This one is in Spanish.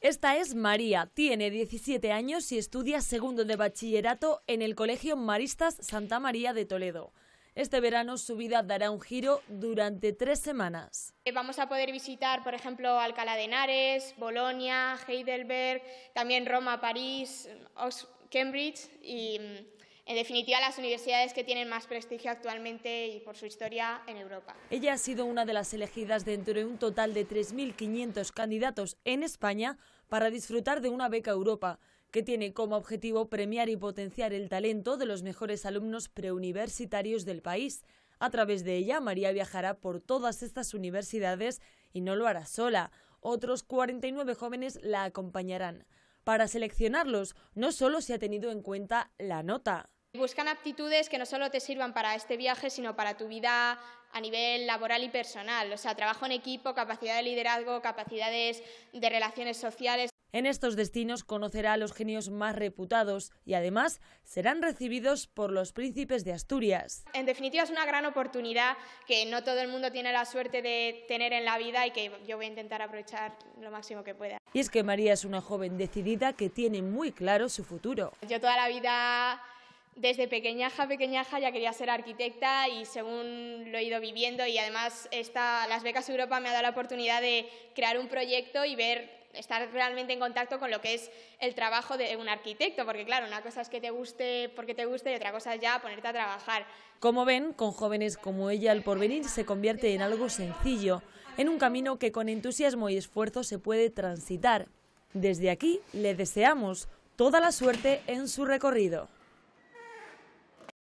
Esta es María, tiene 17 años y estudia segundo de bachillerato en el Colegio Maristas Santa María de Toledo. Este verano su vida dará un giro durante tres semanas. Eh, vamos a poder visitar, por ejemplo, Alcalá de Henares, Bolonia, Heidelberg, también Roma, París, Cambridge y mm, en definitiva, las universidades que tienen más prestigio actualmente y por su historia en Europa. Ella ha sido una de las elegidas dentro de un total de 3.500 candidatos en España para disfrutar de una beca Europa, que tiene como objetivo premiar y potenciar el talento de los mejores alumnos preuniversitarios del país. A través de ella, María viajará por todas estas universidades y no lo hará sola. Otros 49 jóvenes la acompañarán. Para seleccionarlos, no solo se ha tenido en cuenta la nota, Buscan aptitudes que no solo te sirvan para este viaje, sino para tu vida a nivel laboral y personal. O sea, trabajo en equipo, capacidad de liderazgo, capacidades de relaciones sociales. En estos destinos conocerá a los genios más reputados y además serán recibidos por los príncipes de Asturias. En definitiva es una gran oportunidad que no todo el mundo tiene la suerte de tener en la vida y que yo voy a intentar aprovechar lo máximo que pueda. Y es que María es una joven decidida que tiene muy claro su futuro. Yo toda la vida desde pequeñaja, pequeñaja ya quería ser arquitecta y según lo he ido viviendo y además esta, las becas Europa me ha dado la oportunidad de crear un proyecto y ver estar realmente en contacto con lo que es el trabajo de un arquitecto, porque claro, una cosa es que te guste porque te guste y otra cosa es ya ponerte a trabajar. Como ven, con jóvenes como ella el porvenir se convierte en algo sencillo, en un camino que con entusiasmo y esfuerzo se puede transitar. Desde aquí le deseamos toda la suerte en su recorrido.